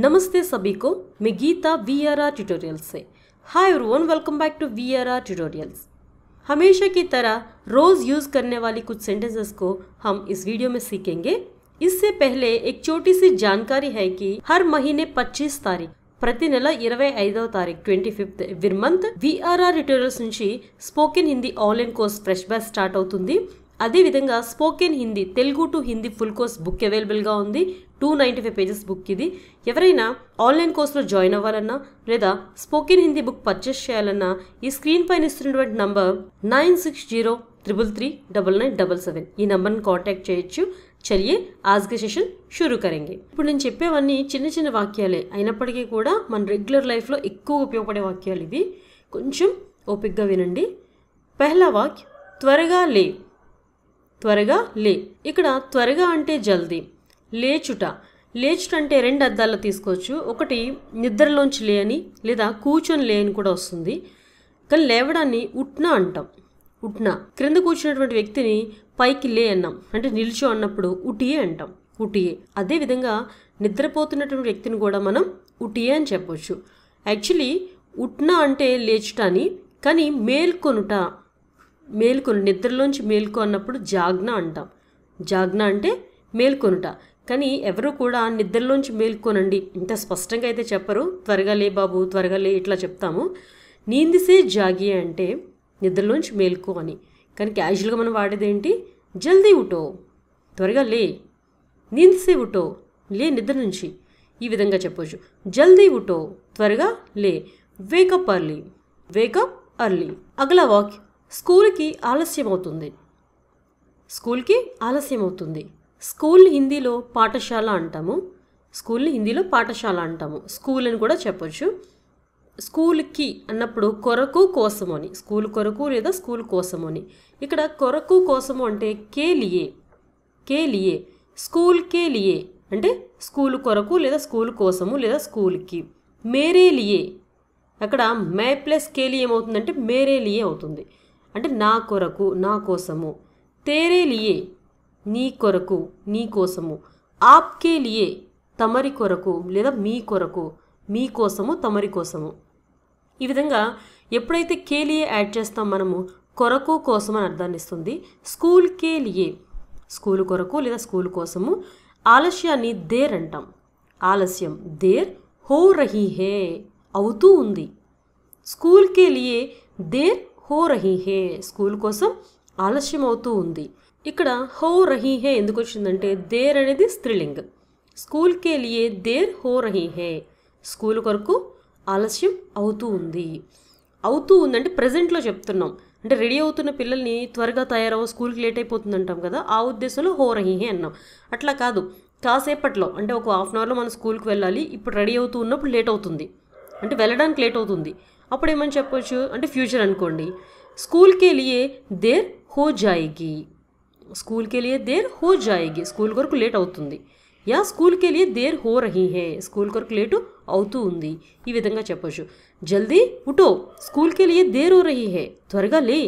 नमस्ते सभी को मैं Geeta V R R tutorial से hi everyone welcome back to V R R tutorials हमेशा की तरह रोज़ यूज़ करने वाली कुछ सेंटेंसेस को हम इस वीडियो में सीखेंगे इससे पहले एक छोटी सी जानकारी है कि हर महीने 25 तारीख ప్రతి నెల ఇరవై ఐదవ తారీఖు twenty fifth every month V R R tutorials నుంచి spoken Hindi online course fresh batch start అవుతుంది అదేవిధంగా spoken Hindi Telugu to Hindi full course book అవైలబుల్గా ఉంది two ninety five pages book ఇది ఎవరైనా ఆన్లైన్ కోర్సులో జాయిన్ అవ్వాలన్నా లేదా స్పోకెన్ హిందీ బుక్ పర్చేస్ చేయాలన్నా ఈ స్క్రీన్ పైన ఇస్తున్నటువంటి number nine six zero triple three double nine double seven ఈ నెంబర్ని కాంటాక్ట్ చేయొచ్చు చలియే ఆజ్గా సెషన్ షురూ కరెంగి ఇప్పుడు నేను చెప్పేవన్నీ చిన్న చిన్న వాక్యాలే అయినప్పటికీ కూడా మన రెగ్యులర్ లైఫ్లో ఎక్కువ ఉపయోగపడే వాక్యాలు ఇవి కొంచెం ఓపిక్గా వినండి పెహ్లా వాక్ త్వరగా లే త్వరగా లే ఇక్కడ త్వరగా అంటే జల్దీ లేచుట లేచుట అంటే రెండు అర్థాల్లో తీసుకోవచ్చు ఒకటి నిద్రలోంచి లేని లేదా కూర్చొని లేని కూడా వస్తుంది కానీ లేవడాన్ని ఉట్న అంటాం ఉట్న క్రింద కూర్చున్నటువంటి వ్యక్తిని పైకి లే అన్నాం అంటే నిల్చో అన్నప్పుడు ఉటియే అంటాం ఉటియే అదేవిధంగా నిద్రపోతున్నటువంటి వ్యక్తిని కూడా మనం ఉటియే అని చెప్పవచ్చు యాక్చువల్లీ ఉట్న అంటే లేచుట అని కానీ మేల్కొనుట మేల్కొను నిద్రలోంచి మేల్కొన్నప్పుడు జాగ్న అంటాం జాగ్న అంటే మేల్కొనుట కానీ ఎవరు కూడా నిద్రలోంచి మేల్కొనండి ఇంత స్పష్టంగా అయితే చెప్పరు త్వరగా లే బాబు త్వరగా లే ఇట్లా చెప్తాము నీందిసే జాగి అంటే నిద్రలోంచి మేల్కో అని కానీ క్యాజువల్గా మనం వాడేది ఏంటి జల్దీ ఉటో త్వరగా లే నీందిసే ఉటో లే నిద్ర నుంచి ఈ విధంగా చెప్పొచ్చు జల్దీ ఉటో త్వరగా లే వేకప్ అర్లీ వేకప్ అర్లీ అగలా వాక్ స్కూల్కి ఆలస్యం అవుతుంది స్కూల్కి ఆలస్యం అవుతుంది స్కూల్ హిందీలో పాఠశాల అంటాము స్కూల్ హిందీలో పాఠశాల అంటాము స్కూల్ అని కూడా చెప్పొచ్చు స్కూల్కి అన్నప్పుడు కొరకు కోసము అని స్కూల్ కొరకు లేదా స్కూల్ కోసము అని ఇక్కడ కొరకు కోసము అంటే కే లియే కే లియే స్కూల్ కే లియే అంటే స్కూల్ కొరకు లేదా స్కూల్ కోసము లేదా స్కూల్కి మేరే లియే అక్కడ మే ప్లస్ కేలి ఏమవుతుందంటే మేరే లియే అవుతుంది అంటే నా కొరకు నా కోసము తేరే లియే నీ కొరకు నీ కోసము ఆప్కే లియే తమరి కొరకు లేదా మీ కొరకు మీ కోసము తమరి కోసము ఈ విధంగా ఎప్పుడైతే కే లియే యాడ్ చేస్తాం మనము కొరకు కోసం అని అర్థాన్ని ఇస్తుంది స్కూల్ కే లియే స్కూల్ కొరకు లేదా స్కూల్ కోసము ఆలస్యాన్ని దేర్ అంటాం ఆలస్యం దేర్ హో రహీ హే అవుతూ ఉంది స్కూల్ లియే దేర్ హో రహీ హే స్కూల్ కోసం ఆలస్యం అవుతూ ఉంది ఇక్కడ హో రహీ హే ఎందుకు వచ్చిందంటే దేర్ అనేది స్త్రీలింగ్ స్కూల్కే లియే దేర్ హో రహీ హే స్కూల్ కొరకు ఆలస్యం అవుతూ ఉంది అవుతూ ఉందంటే ప్రజెంట్లో చెప్తున్నాం అంటే రెడీ అవుతున్న పిల్లల్ని త్వరగా తయారవ స్కూల్కి లేట్ అయిపోతుంది అంటాం కదా ఆ ఉద్దేశంలో హో రహీ హే అన్నాం అట్లా కాదు కాసేపట్లో అంటే ఒక హాఫ్ అన్ అవర్లో మనం స్కూల్కి వెళ్ళాలి ఇప్పుడు రెడీ అవుతూ ఉన్నప్పుడు లేట్ అవుతుంది అంటే వెళ్ళడానికి లేట్ అవుతుంది అప్పుడు ఏమని చెప్పవచ్చు అంటే ఫ్యూచర్ అనుకోండి స్కూల్కి వెళ్ళి దేర్ హో జాయిగి స్కూల్కే లియే దేర్ హో జాయేగి స్కూల్ కొరకు లేట్ అవుతుంది యా స్కూల్కే లియే దేర్ హో రహీ హే స్కూల్ కొరకు లేటు అవుతూ ఉంది ఈ విధంగా చెప్పచ్చు జల్దీ ఉటో స్కూల్కే లియే దేర్ హో రహీ హే త్వరగా లే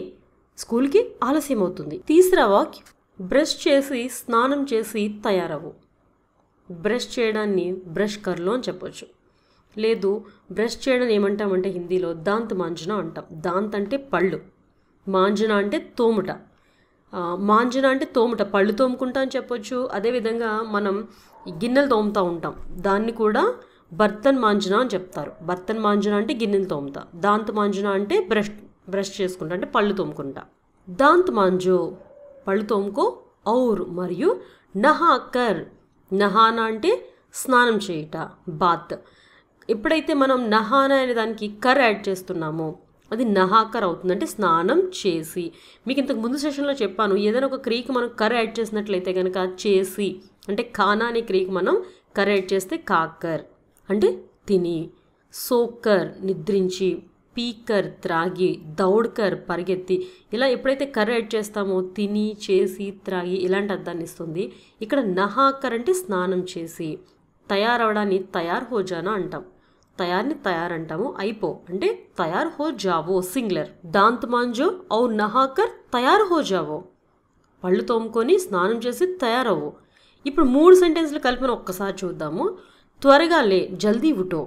స్కూల్కి ఆలస్యం అవుతుంది తీసరా వాక్యం బ్రష్ చేసి స్నానం చేసి తయారవు బ్రష్ చేయడాన్ని బ్రష్ కర్లో అని చెప్పచ్చు లేదు బ్రష్ చేయడం ఏమంటామంటే హిందీలో దాంత్ మాంజన అంటాం దాంత్ అంటే పళ్ళు మాంజన అంటే తోముట మాంజన అంటే తోముట పళ్ళు తోముకుంటా అని చెప్పొచ్చు అదేవిధంగా మనం గిన్నెలు తోముతూ ఉంటాం దాన్ని కూడా బర్తన్ మాంజన అని చెప్తారు బర్తన్ మాంజన అంటే గిన్నెలు తోముతా దాంత్ మాంజన అంటే బ్రష్ బ్రష్ చేసుకుంటా అంటే పళ్ళు తోముకుంటా దాంత్ మాంజో పళ్ళు తోముకో ఔర్ మరియు నహా కర్ నహాన అంటే స్నానం చేయుట బాత్ ఎప్పుడైతే మనం నహాన అనే దానికి కర్ యాడ్ చేస్తున్నామో అది నహాకర్ అవుతుంది అంటే స్నానం చేసి మీకు ఇంతకు ముందు సెషన్లో చెప్పాను ఏదైనా ఒక క్రియకి మనం కర్ యాడ్ చేసినట్లయితే కనుక చేసి అంటే ఖానా అనే క్రియకి మనం కర్ యాడ్ చేస్తే కాకర్ అంటే తిని సోకర్ నిద్రించి పీకర్ త్రాగి దౌడ్కర్ పరిగెత్తి ఇలా ఎప్పుడైతే కర్ర యాడ్ చేస్తామో తిని చేసి త్రాగి ఇలాంటి అర్థాన్ని ఇస్తుంది ఇక్కడ నహాకర్ అంటే స్నానం చేసి తయారవడాన్ని తయారు హోజానా అంటాం తయారుని తయారంటాము అయిపో అంటే తయారు హో జావో సింగ్లర్ దాంత్ మాంజో ఔ నహాకర్ తయారు హో జావో పళ్ళు తోముకొని స్నానం చేసి తయారవు ఇప్పుడు మూడు సెంటెన్స్లు కలిపిన ఒక్కసారి చూద్దాము త్వరగా లే జల్దీ ఉటో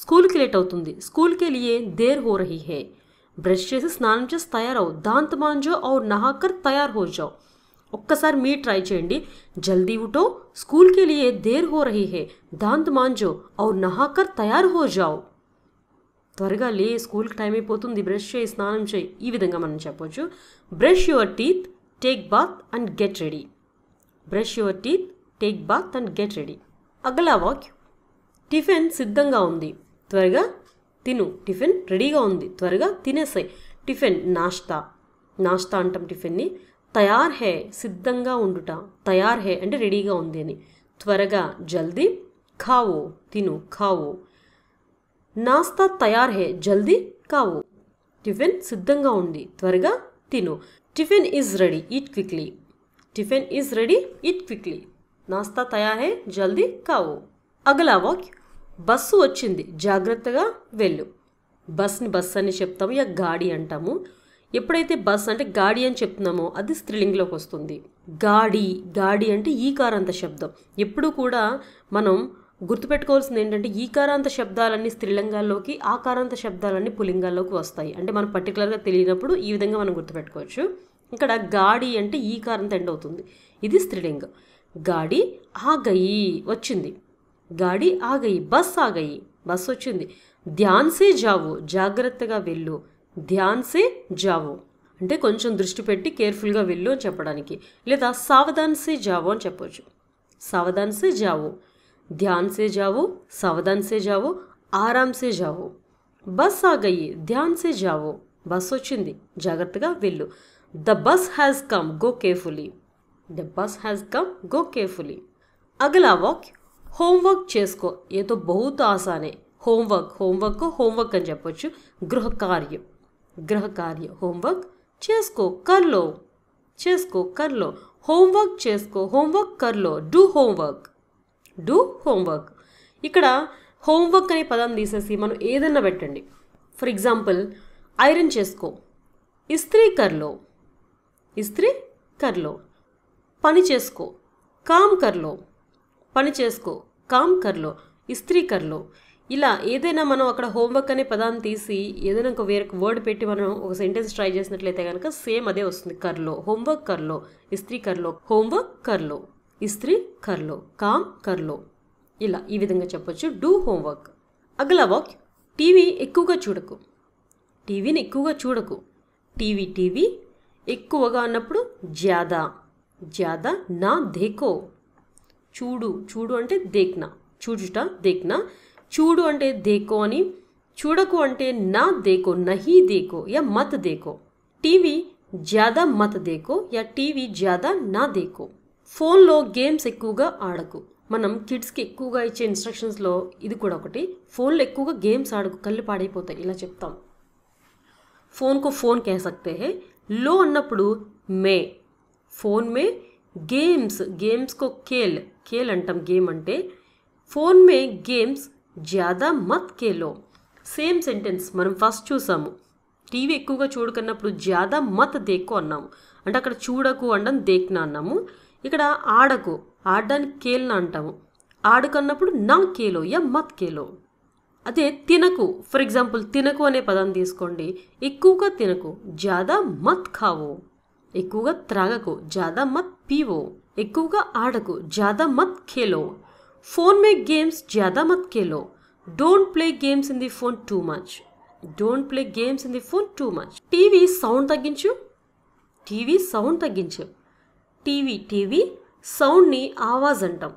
స్కూల్కి లేట్ అవుతుంది స్కూల్కి వెళ్ళియే దేర్ హో రహి హే బ్రష్ చేసి స్నానం చేసి తయారవు దాంత్ మాంజో ఔ నహాకర్ తయారు హో జావు ఒక్కసారి మీ ట్రై చేయండి జల్దీ ఉటో స్కూల్ के लिए देर हो रही है दांत मांजो और తయారు హో जाओ త్వరగా లే స్కూల్కి టైం అయిపోతుంది బ్రష్ చేయి స్నానం చేయి ఈ విధంగా మనం చెప్పొచ్చు brush your teeth take bath and get ready brush your teeth take bath and get ready అగలా వాక్ టిఫిన్ సిద్ధంగా ఉంది త్వరగా తిను టిఫిన్ రెడీగా ఉంది త్వరగా తినేసాయి టిఫిన్ నాష్తా నాష్తా అంటాం టిఫిన్ని తయార్ హే సిద్ధంగా ఉండుట తయార్ హే అంటే రెడీగా ఉంది అని త్వరగా జల్దీ ఖావో తిను ఖావో నాస్తా తయార్ హే జల్దీ కావో టిఫిన్ సిద్ధంగా ఉంది త్వరగా తిను tiffin is ready eat quickly tiffin is ready eat quickly నాస్తా తయార్ హే జల్దీ కావో అగలా వాక్ బస్సు వచ్చింది జాగ్రత్తగా వెళ్ళు బస్ని బస్ అని చెప్తాము యా గాడి అంటాము ఎప్పుడైతే బస్ అంటే గాడి అని చెప్తున్నామో అది స్త్రీలింగ్లోకి వస్తుంది గాడి గాడి అంటే ఈకారాంత శబ్దం ఎప్పుడు కూడా మనం గుర్తుపెట్టుకోవాల్సింది ఏంటంటే ఈకారాంత శబ్దాలన్నీ స్త్రీలింగాల్లోకి ఆకారాంత శబ్దాలన్నీ పులింగాల్లోకి వస్తాయి అంటే మనం పర్టికులర్గా తెలియనప్పుడు ఈ విధంగా మనం గుర్తుపెట్టుకోవచ్చు ఇక్కడ గాడి అంటే ఈకారాంత ఎండ్ అవుతుంది ఇది స్త్రీలింగం గాడి ఆగయి వచ్చింది గాడి ఆగయి బస్ ఆగయి బస్ వచ్చింది ధ్యాన్సే జావు జాగ్రత్తగా వెళ్ళు ధ్యాన్ సే జావో అంటే కొంచెం దృష్టి పెట్టి కేర్ఫుల్గా వెళ్ళు అని చెప్పడానికి లేదా సావధాన్ సే జావో అని చెప్పవచ్చు సావధాన్ సే జావో ధ్యాన్ సే జావో సావధాన్ సే జావో ఆరామ్ సే జావో బస్ ఆగయ్యి ధ్యాన్ సే జావో బస్ వచ్చింది జాగ్రత్తగా వెళ్ళు the bus has come go carefully the bus has come go carefully అగలా వాక్ హోంవర్క్ చేసుకో ఏదో బహుత్ ఆసానే హోంవర్క్ హోంవర్క్ హోంవర్క్ అని చెప్పొచ్చు గృహకార్యం గృహ కార్య హోంవర్క్ చేసుకో కర్లో చేసుకో కర్లో హోంవర్క్ చేసుకో హోంవర్క్ కర్లో డూ హోంవర్క్ డూ హోంవర్క్ ఇక్కడ హోంవర్క్ అనే పదం తీసేసి మనం ఏదన్నా పెట్టండి ఫర్ ఎగ్జాంపుల్ ఐరన్ చేసుకో ఇస్త్రీ కర్లో ఇస్త్రీ కర్లో పని చేసుకో కామ్ కర్లో పని చేసుకో కామ్ కర్లో ఇస్త్రీ కర్లో ఇలా ఏదైనా మనం అక్కడ హోంవర్క్ అనే పదాన్ని తీసి ఏదైనా ఒక వేరొక వర్డ్ పెట్టి మనం ఒక సెంటెన్స్ ట్రై చేసినట్లయితే కనుక సేమ్ అదే వస్తుంది కర్లో హోంవర్క్ కర్లో ఇస్త్రీ కర్లో హోంవర్క్ కర్లో ఇస్త్రీ కర్లో కామ్ కర్లో ఇలా ఈ విధంగా చెప్పొచ్చు డూ హోంవర్క్ అగలా వాక్ టీవీ ఎక్కువగా చూడకు టీవీని ఎక్కువగా చూడకు టీవీ టీవీ ఎక్కువగా అన్నప్పుడు జ్యాదా జ్యాదా నా దేకో చూడు చూడు అంటే దేక్నా చూచుట దేక్నా చూడు అంటే దేకో అని చూడకు అంటే నా దేకో నహి దేకో యా మత్ దేకో టీవీ జ్యాదా మత్ దేకో యా టీవీ జ్యాదా నా దేకో ఫోన్లో గేమ్స్ ఎక్కువగా ఆడకు మనం కిడ్స్కి ఎక్కువగా ఇచ్చే ఇన్స్ట్రక్షన్స్లో ఇది కూడా ఒకటి ఫోన్లో ఎక్కువగా గేమ్స్ ఆడకు కళ్ళు పాడైపోతాయి ఇలా చెప్తాం ఫోన్కు ఫోన్ కేసక్తే లో అన్నప్పుడు మే ఫోన్ మే గేమ్స్ గేమ్స్కో కేల్ కేల్ అంటాం గేమ్ అంటే ఫోన్ మే గేమ్స్ జ్యాదా మత్ కేలో సేమ్ సెంటెన్స్ మనం ఫస్ట్ చూసాము టీవీ ఎక్కువగా చూడకన్నప్పుడు జ్యాదా మత్ దేక్కు అన్నాము అంటే అక్కడ చూడకు అండం దేక్నా అన్నాము ఇక్కడ ఆడకు ఆడడానికి కేల్న అంటాము ఆడుకన్నప్పుడు నా కేలో యా మత్ కేలో అదే తినకు ఫర్ ఎగ్జాంపుల్ తినకు అనే పదాన్ని తీసుకోండి ఎక్కువగా తినకు జాదా మత్ ఖావో ఎక్కువగా త్రాగకు జాదా మత్ పీవో ఎక్కువగా ఆడకు జాదా మత్ ఖేలో फ़ोन में गेम्स ज़्यादा मत खेलो don't play games in the phone too much don't play games in the phone too much TV sound తగ్గించు టీవీ సౌండ్ తగ్గించు టీవీ టీవీ సౌండ్ని ఆవాజ్ అంటాం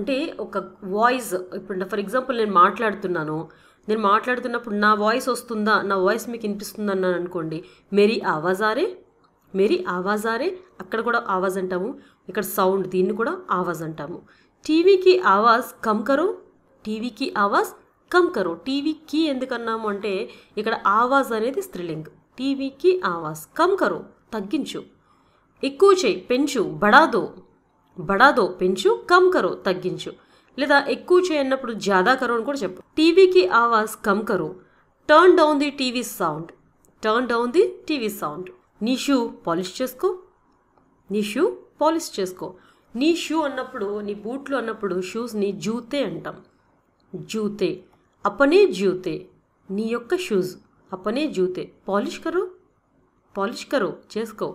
అంటే ఒక వాయిస్ ఇప్పుడు ఫర్ ఎగ్జాంపుల్ నేను మాట్లాడుతున్నాను నేను మాట్లాడుతున్నప్పుడు నా వాయిస్ వస్తుందా నా వాయిస్ మీకు వినిపిస్తుందా అన్నాను అనుకోండి మెరీ ఆవాజారే మెరీ ఆవాజారే అక్కడ కూడా ఆవాజ్ అంటాము ఇక్కడ సౌండ్ దీన్ని కూడా ఆవాజ్ అంటాము టీవీ కి ఆవాజ్ కమ్ కరో టీవీ కి ఆవాజ్ కమ్ కరో టీవీ కి ఎందుకన్నాము అంటే ఇక్కడ ఆవాజ్ అనేది స్త్రీలింగ్ టీవీ కి ఆవాజ్ కమ్ కరో తగ్గించు ఎక్కువ చేయి పెంచు బడాదో బడాదో పెంచు కమ్ కరో తగ్గించు లేదా ఎక్కువ చేయన్నప్పుడు జాదా కరో అని కూడా చెప్పు టీవీకి ఆవాజ్ కమ్ కరో turn down the TV sound turn down the TV sound నీ షూ పాలిష్ చేసుకో నీ షూ పాలిష్ చేసుకో నీ షూ అన్నప్పుడు నీ బూట్లు అన్నప్పుడు షూస్ని జూతే అంటాం జూతే అపనే జూతే నీ యొక్క షూస్ అపనే జూతే పాలిష్ కరు పాలిష్ కరు చేసుకో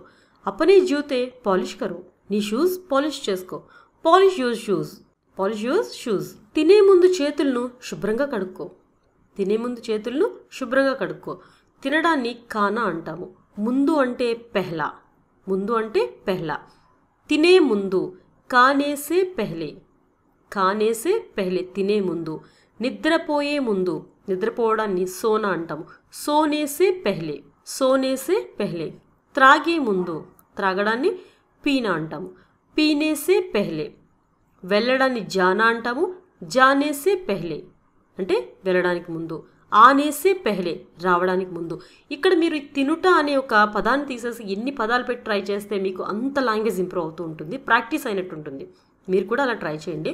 అపనే జూతే పాలిష్ కరు నీ షూస్ పాలిష్ చేసుకో polish your shoes polish your shoes తినే ముందు చేతులను శుభ్రంగా కడుక్కో తినే ముందు చేతులను శుభ్రంగా కడుక్కో తినడాన్ని కానా అంటాము ముందు అంటే పెహ్లా ముందు అంటే పెహ్లా తినే ముందు కానేసే పెహలే పెహ్లే పెహలే పెహ్లే తినే ముందు నిద్రపోయే ముందు నిద్రపోవడాన్ని సోనా అంటాము సోనేసే పెహ్లే సోనేసే పెహ్లే త్రాగే ముందు త్రాగడాన్ని పీనా అంటాము పీనేసే పెహ్లే వెళ్ళడాన్ని జానా అంటాము జానేసే పెహ్లే అంటే వెళ్ళడానికి ముందు ఆనేసే పెహలే రావడానికి ముందు ఇక్కడ మీరు తినుట అనే ఒక పదాన్ని తీసేసి ఎన్ని పదాలు పెట్టి ట్రై చేస్తే మీకు అంత లాంగ్వేజ్ ఇంప్రూవ్ అవుతూ ఉంటుంది ప్రాక్టీస్ అయినట్టు ఉంటుంది మీరు కూడా అలా ట్రై చేయండి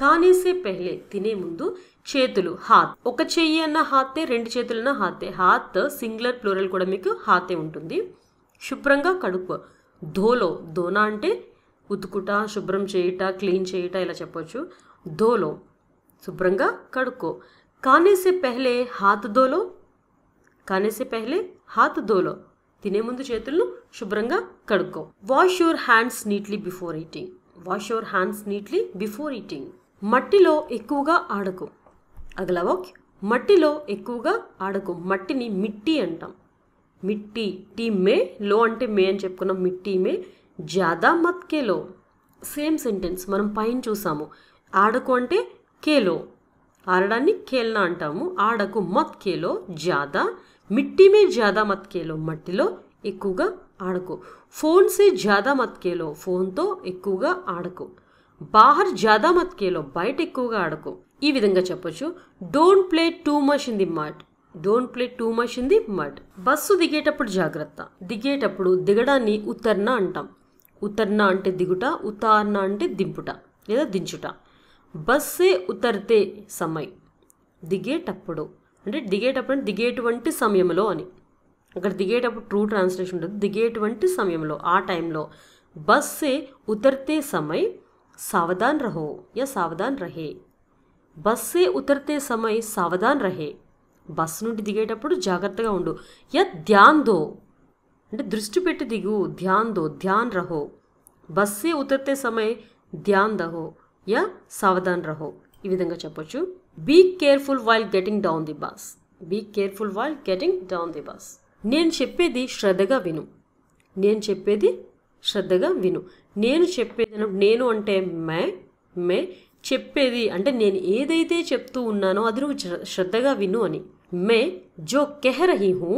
కానేసే పెహలే తినే ముందు చేతులు హాత్ ఒక చెయ్యి అన్న హాతే రెండు చేతులన్న హాతే హాత్ సింగులర్ ప్లూరల్ కూడా మీకు హాతే ఉంటుంది శుభ్రంగా కడుక్కు ధోలో ధోనా అంటే ఉతుకుట శుభ్రం చేయుట క్లీన్ చేయుట ఇలా చెప్పవచ్చు ధోలో శుభ్రంగా కడుక్కో खाने से पहले हाथ धो लो खाने से पहले हाथ తినే ముందు చేతులను శుభ్రంగా కడుక్కో wash your hands neatly before eating wash your hands neatly before eating మట్టిలో ఎక్కువగా ఆడకు అగలా ఓకే మట్టిలో ఎక్కువగా ఆడకు మట్టిని మిట్టి అంటాం మిట్టి టీ మే లో అంటే మే అని చెప్పుకున్నాం మిట్టి మే జాదా మత్ కేలో సేమ్ సెంటెన్స్ మనం పైన చూసాము ఆడకు అంటే కేలో ఆడడాన్ని కేల్నా అంటాము ఆడకు మత్ కేలో జాదా మిట్టిమే జాదా మత్ కేలో మట్టిలో ఎక్కువగా ఆడకు ఫోన్సే జాదా మత్ కేలో ఫోన్తో ఎక్కువగా ఆడకు బాహర్ జాదా మత్ కేలో బయట ఎక్కువగా ఆడకు ఈ విధంగా చెప్పొచ్చు don't play too much in the mud don't play too much in the mud bus దిగేటప్పుడు జాగ్రత్త దిగేటప్పుడు దిగడాన్ని ఉత్తర్ణ అంటాం ఉత్తర్ణ అంటే దిగుట ఉతార్ణ అంటే దింపుట లేదా దించుట బస్సే ఉతర్తే సమయ్ దిగేటప్పుడు అంటే దిగేటప్పుడు అంటే దిగేటువంటి సమయంలో అని అక్కడ దిగేటప్పుడు ట్రూ ట్రాన్స్లేషన్ ఉంటుంది దిగేటువంటి సమయంలో ఆ టైంలో బస్సే ఉతర్తే సమయ్ సావధాన్ రహో యా సావధాన్ రహే బస్సే ఉతర్తే సమయ్ సావధాన్ రహే బస్సు నుండి దిగేటప్పుడు జాగ్రత్తగా ఉండు యా ధ్యాన్ దో అంటే దృష్టి పెట్టి దిగు ధ్యాన్ దో ధ్యాన్ రహో బస్సే ఉతర్తే సమయ్ ధ్యాన్ దహో యా సావధాన్ రహో ఈ విధంగా చెప్పొచ్చు be careful while getting down the bus be careful while getting down the bus నేను చెప్పేది శ్రద్ధగా విను నేను చెప్పేది శ్రద్ధగా విను నేను చెప్పేది నేను అంటే మే మే చెప్పేది అంటే నేను ఏదైతే చెప్తూ ఉన్నానో అది నువ్వు శ్రద్ధగా విను అని మే జో కెహ రహీ హూ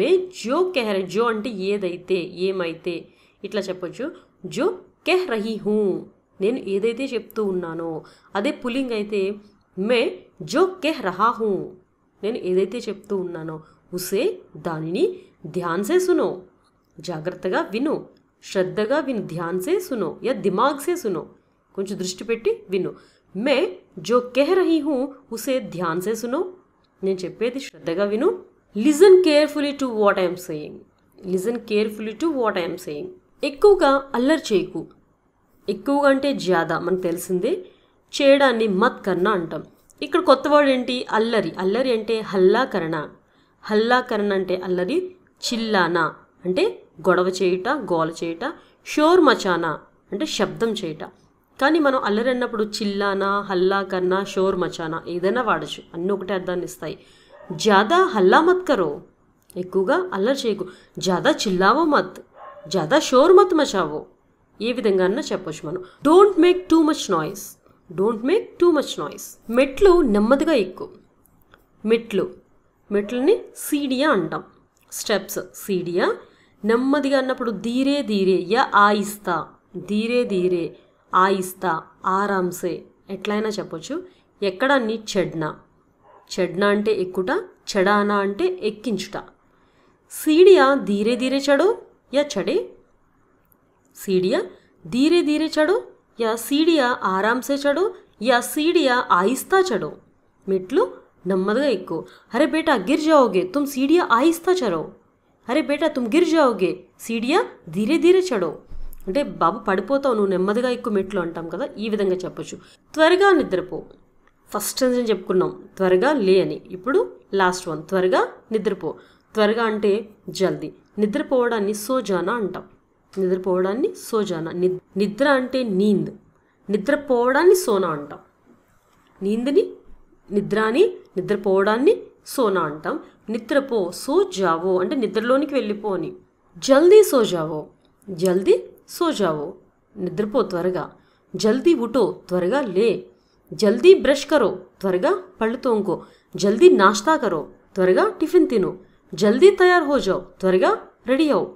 మే జో కెహ జో అంటే ఏదైతే ఏమైతే ఇట్లా చెప్పొచ్చు జో కెహ్ రహీ హూ నేను ఏదైతే చెప్తూ ఉన్నానో అదే పులింగ్ అయితే మే జో కెహ్ రహా హూ నేను ఏదైతే చెప్తూ ఉన్నానో ఉసే దానిని ధ్యాన్సే సునో జాగ్రత్తగా విను శ్రద్ధగా విను ధ్యాన్సే సునో యా దిమాగ్సే సునో కొంచెం దృష్టి పెట్టి విను మే జో కెహ్ రహీ హూ ఉసే ధ్యాన్సే సునో నేను చెప్పేది శ్రద్ధగా విను listen carefully to what I'm saying listen carefully to what I'm saying ఎక్కువగా అల్లరి చేయకు ఎక్కువగా అంటే జ్యాదా మనకు తెలిసిందే చేయడాన్ని మత్ కర్ణ అంటాం ఇక్కడ కొత్త వర్డ్ ఏంటి అల్లరి అల్లరి అంటే హల్లాకరణ హల్లాకరణ అంటే అల్లరి చిల్లానా అంటే గొడవ చేయుట గోల చేయుట షోర్ మచానా అంటే శబ్దం చేయుట కానీ మనం అల్లరి అన్నప్పుడు చిల్లానా హల్లాకరణ షోర్ మచానా ఏదైనా వాడచ్చు అన్ని ఒకటే అర్థాన్ని ఇస్తాయి జాదా హల్లా మత్ కరో ఎక్కువగా అల్లరి చేయకు జాదా చిల్లావో మత్ జాదా షోర్ మత్ మచావో ఏ విధంగా అన్నా చెప్పొచ్చు మనం don't make too much noise don't make too much noise మెట్లు నెమ్మదిగా ఎక్కువ మెట్లు మెట్లని సీడియా అంటాం స్టెప్స్ సీడియా నెమ్మదిగా అన్నప్పుడు ధీరే ధీరే యా ఆయిస్తా ధీరే ధీరే ఆయిస్తా ఆరామ్సే ఎట్లయినా చెప్పొచ్చు ఎక్కడ అన్ని చెడ్నా చెడ్నా అంటే ఎక్కుట చెడానా అంటే ఎక్కించుట సీడియా ధీరే ధీరే చెడు యా చెడే सीढ़िया धीरे धीरे चढ़ो या सीढ़िया आराम से चढ़ो या सीढ़िया आहिस्ता चढ़ो మెట్లు నెమ్మదిగా ఎక్కువ అరే బేటా गिर जाओगे తుమ్ సీడియా ఆయిస్తా चढ़ो అరే బేటా తుమ్ గిర్ జాఓగే సీడియా ధీరే ధీరే చడో అంటే బాబు పడిపోతావు నువ్వు నెమ్మదిగా ఎక్కువ మెట్లు అంటాం కదా ఈ విధంగా చెప్పొచ్చు త్వరగా నిద్రపో ఫస్ట్ అని చెప్పుకున్నాం త్వరగా లే అని ఇప్పుడు లాస్ట్ వన్ త్వరగా నిద్రపో త్వరగా అంటే జల్దీ నిద్రపోవడాన్ని సోజానా అంటాం నిద్రపోవడాన్ని సోజానా నిద్ర అంటే నీంద్ నిద్రపోవడాన్ని సోనా అంటాం నీందిని నిద్ర అని నిద్రపోవడాన్ని సోనా అంటాం నిద్రపో సో జావో అంటే నిద్రలోనికి వెళ్ళిపోని జల్దీ సోజావో జల్దీ సోజావో నిద్రపో త్వరగా జల్దీ ఉటో త్వరగా లే జల్దీ బ్రష్ కరో త్వరగా పళ్ళు తోంకో జల్దీ నాష్తా కరో త్వరగా టిఫిన్ తిను జల్దీ తయారు హోజావు త్వరగా రెడీ అవు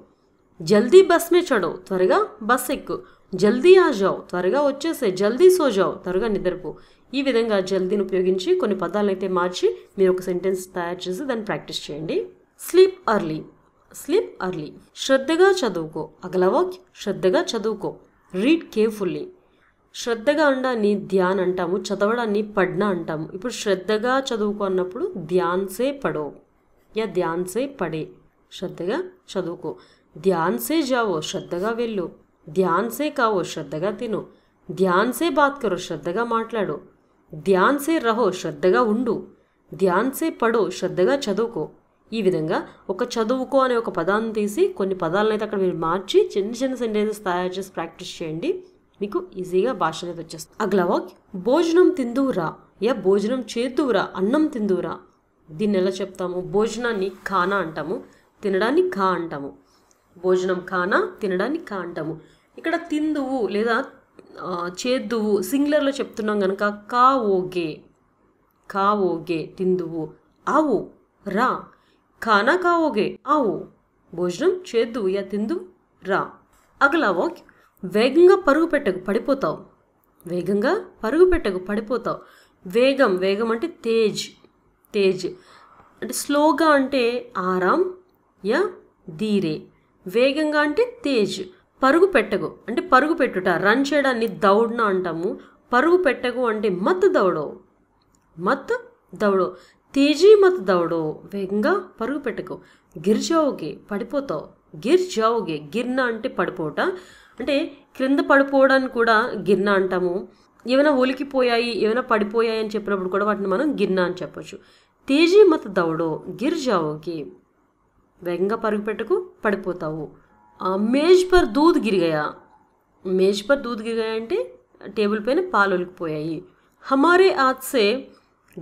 జల్దీ బస్ మే చడో త్వరగా బస్ ఎక్కు జల్దీ ఆ జావ్ త్వరగా వచ్చేసే జల్దీ సో జావ్ త్వరగా నిద్రపో ఈ విధంగా జల్దీని ఉపయోగించి కొన్ని పదాలను అయితే మార్చి మీరు ఒక సెంటెన్స్ తయారు చేసి దాన్ని ప్రాక్టీస్ చేయండి స్లీప్ అర్లీ స్లీప్ అర్లీ శ్రద్ధగా చదువుకో అగలవా శ్రద్ధగా చదువుకో రీడ్ కేర్ఫుల్లీ శ్రద్ధగా అండాన్ని ధ్యాన్ అంటాము చదవడాన్ని పడ్న అంటాము ఇప్పుడు శ్రద్ధగా చదువుకో అన్నప్పుడు ధ్యాన్సే పడో యా ధ్యాన్సే పడే శ్రద్ధగా చదువుకో ధ్యాన్సే జావో శ్రద్ధగా వెళ్ళు ధ్యాన్సే కావో శ్రద్ధగా తిను ధ్యాన్సే బాత్ కరో శ్రద్ధగా మాట్లాడు ధ్యాన్సే రహో శ్రద్ధగా ఉండు ధ్యాన్సే పడో శ్రద్ధగా చదువుకో ఈ విధంగా ఒక చదువుకో అనే ఒక పదాన్ని తీసి కొన్ని పదాలను అయితే అక్కడ మీరు మార్చి చిన్న చిన్న సెంటెన్సెస్ తయారు చేసి ప్రాక్టీస్ చేయండి మీకు ఈజీగా భాష అనేది వచ్చేస్తుంది అగ్లవాక్ భోజనం తిందువురా యా భోజనం చేతువురా అన్నం తిందువురా దీన్ని ఎలా చెప్తాము భోజనాన్ని ఖానా అంటాము తినడాన్ని ఖా అంటాము భోజనం కానా తినడానికి కా అంటాము ఇక్కడ తిందువు లేదా చేద్దువు సింగులర్లో చెప్తున్నాం కనుక కా ఓగే కా ఓగే తిందువు ఆవు రా కానా కా ఓగే ఆవు భోజనం చేద్దు యా తిందు రా అగలావో వేగంగా పరుగు పెట్టకు పడిపోతావు వేగంగా పరుగు పెట్టకు పడిపోతావు వేగం వేగం అంటే తేజ్ తేజ్ అంటే స్లోగా అంటే ఆరాం యా ధీరే వేగంగా అంటే తేజ్ పరుగు పెట్టగు అంటే పరుగు పెట్టుట రన్ చేయడాన్ని దౌడ్న అంటాము పరుగు పెట్టగు అంటే మత్ దౌడో మత్ దౌడో తేజీ మత్తు దౌడో వేగంగా పరుగు పెట్టకు గిర్జావుకి పడిపోతావు గిర్ గిర్న అంటే పడిపోవట అంటే క్రింద పడిపోవడానికి కూడా గిర్న అంటాము ఏమైనా ఒలికిపోయాయి ఏమైనా పడిపోయాయి అని చెప్పినప్పుడు కూడా వాటిని మనం గిర్న అని చెప్పొచ్చు తేజీ మత దౌడో గిరిజావుకి వేగంగా పరుగుపెట్టకు పడిపోతావు మేజ్ పర్ దూద్ గిరిగయా మేజ్ పర్ దూద్ గిరిగయా అంటే టేబుల్ పైన పాలు ఒలికిపోయాయి హమారే ఆత్సే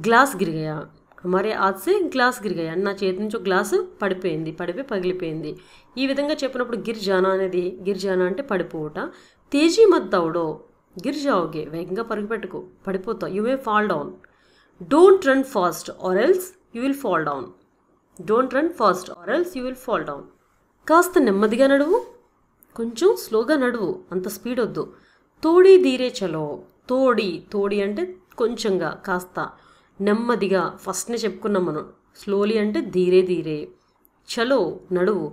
గ్లాస్ గిరిగయా హమారే ఆత్సే గ్లాస్ గిరిగయా నా చేతి నుంచి ఒక పడిపోయింది పడిపోయి పగిలిపోయింది ఈ విధంగా చెప్పినప్పుడు గిరిజానా అనేది గిరిజానా అంటే పడిపోవుట తేజీ మద్దవుడో ఓకే వేగంగా పరుగుపెట్టుకు పడిపోతావు you may fall down don't run fast or else you will fall down don't run fast or else you will fall down కాస్త నెమ్మదిగా నడువు కొంచెం స్లోగా నడువు అంత స్పీడ్ వద్దు తోడి ధీరే చలో తోడి తోడి అంటే కొంచెంగా కాస్త నెమ్మదిగా ఫస్ట్నే చెప్పుకున్నాం మనం స్లోలీ అంటే ధీరే ధీరే చలో నడువు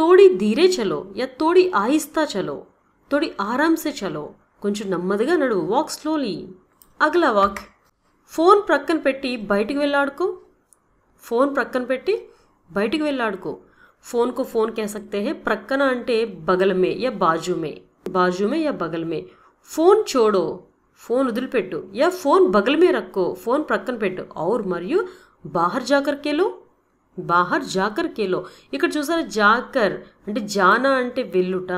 తోడి ధీరే చలో యా తోడి ఆహిస్తా చలో తోడి ఆరామ్సే చలో కొంచెం నెమ్మదిగా నడువు వాక్ స్లోలీ అగలా వాక్ ఫోన్ ప్రక్కన పెట్టి బయటికి వెళ్ళాడుకో ఫోన్ పక్కన పెట్టి బయటికి వెళ్ళాడుకో ఫోన్ కు ఫోన్ کہہ سکتے ہیں="" p ప్రక్కన అంటే बगलమే యా बाजूమే बाजूమే యా बगलమే ఫోన్ చోడో ఫోన్ ఉదిలిపెట్టు యా ఫోన్ बगलమే رکھకో ఫోన్ ప్రక్కన పెట్టు అవర్ మర్యు బహర్ జాకర్ కేలో బహర్ జాకర్ కేలో ఇక్కడ చూసారు జాకర్ అంటే జాన అంటే వెళ్ళుట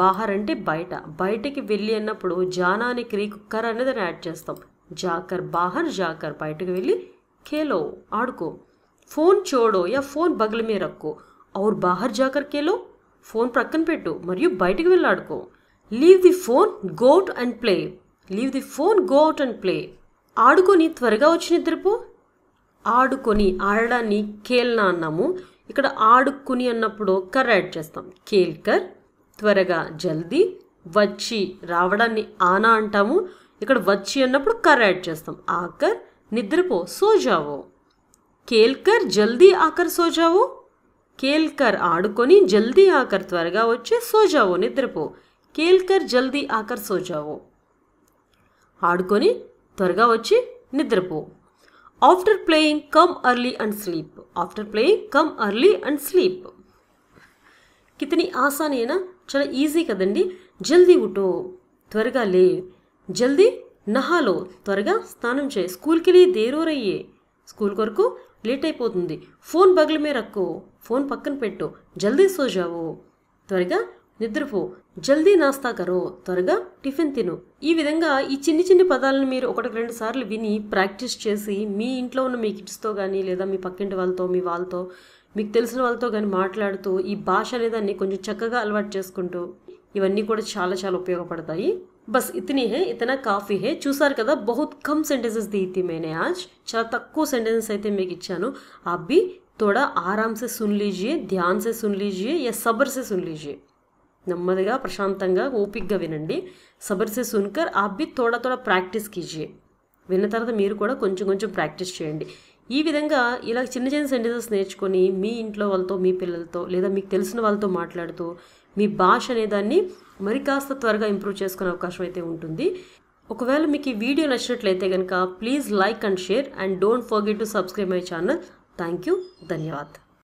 బహర్ అంటే బయట బయటికి వెళ్ళి అన్నప్పుడు జానాని క్రీ కుకర్ అనేది యాడ్ చేస్తాం జాకర్ బహర్ జాకర్ బయటికి వెళ్ళి کھیلو ఆడుకో ఫోన్ చూడో యా ఫోన్ బగల మీద రక్కో ఔర్ బాహర్ జాకర్ కేలో ఫోన్ ప్రక్కన పెట్టు మరియు బయటకు వెళ్ళాడుకో leave the phone go out and play leave the phone go out and play ఆడుకొని త్వరగా వచ్చి నిద్రపో ఆడుకొని ఆడడాన్ని కేల్నా అన్నాము ఇక్కడ ఆడుకుని అన్నప్పుడు కర్ యాడ్ చేస్తాం కేల్కర్ త్వరగా జల్దీ వచ్చి రావడాన్ని ఆనా అంటాము ఇక్కడ వచ్చి అన్నప్పుడు కర్ యాడ్ చేస్తాం ఆకర్ నిద్రపో సోజావో కేల్కర్ జల్దీ ఆకర్ సోజావు కేల్కర్ ఆడుకొని జల్దీ ఆకర్ త్వరగా వచ్చి సోజావు నిద్రపో కేల్కర్ జల్దీ ఆకర్ సోజావు ఆడుకొని త్వరగా వచ్చి నిద్రపో after playing come early and sleep after playing come early and sleep కితని ఆసానేనా చాలా ఈజీ కదండి జల్దీ ఉటో త్వరగా లే జల్దీ నహాలో త్వరగా స్నానం చేయి స్కూల్కి వెళ్ళి దేరోరయ్యే స్కూల్ కొరకు లేట్ అయిపోతుంది ఫోన్ బగల మీద రక్కు ఫోన్ పక్కన పెట్టు జల్దీ సోజావు త్వరగా నిద్రపో జల్దీ నాస్తా కరో త్వరగా టిఫిన్ తిను ఈ విధంగా ఈ చిన్ని చిన్ని పదాలను మీరు ఒకటికి రెండు సార్లు విని ప్రాక్టీస్ చేసి మీ ఇంట్లో ఉన్న మీ కిడ్స్తో కానీ లేదా మీ పక్కింటి వాళ్ళతో మీ వాళ్ళతో మీకు తెలిసిన వాళ్ళతో కానీ మాట్లాడుతూ ఈ భాష అనేదాన్ని కొంచెం చక్కగా అలవాటు చేసుకుంటూ ఇవన్నీ కూడా చాలా చాలా ఉపయోగపడతాయి బస్ ఇతని హే ఇతనా కాఫీ హే చూసారు కదా బహుత్ కమ్ సెంటెన్సెస్ దీతి మేనే ఆజ్ చాలా తక్కువ సెంటెన్సెస్ అయితే మీకు ఇచ్చాను అబ్బి థోడా ఆరామ్ సే సున్ లీజియే ధ్యాన్ సే సున్ లీజియే యా సబర్ సే సున్ లీజియే నెమ్మదిగా ప్రశాంతంగా ఓపిక్గా వినండి సబర్ సే సున్కర్ అబ్బి తోడా తోడా ప్రాక్టీస్ కీజియే విన్న తర్వాత మీరు కూడా కొంచెం కొంచెం ప్రాక్టీస్ చేయండి ఈ విధంగా ఇలా చిన్న చిన్న సెంటెన్సెస్ నేర్చుకొని మీ ఇంట్లో వాళ్ళతో మీ పిల్లలతో లేదా మీకు తెలిసిన వాళ్ళతో మాట్లాడుతూ మీ భాష అనేదాన్ని మరి కాస్త త్వరగా ఇంప్రూవ్ చేసుకునే అవకాశం అయితే ఉంటుంది ఒకవేళ మీకు ఈ వీడియో నచ్చినట్లయితే కనుక please like and share and don't forget to subscribe my channel thank you ధన్యవాద్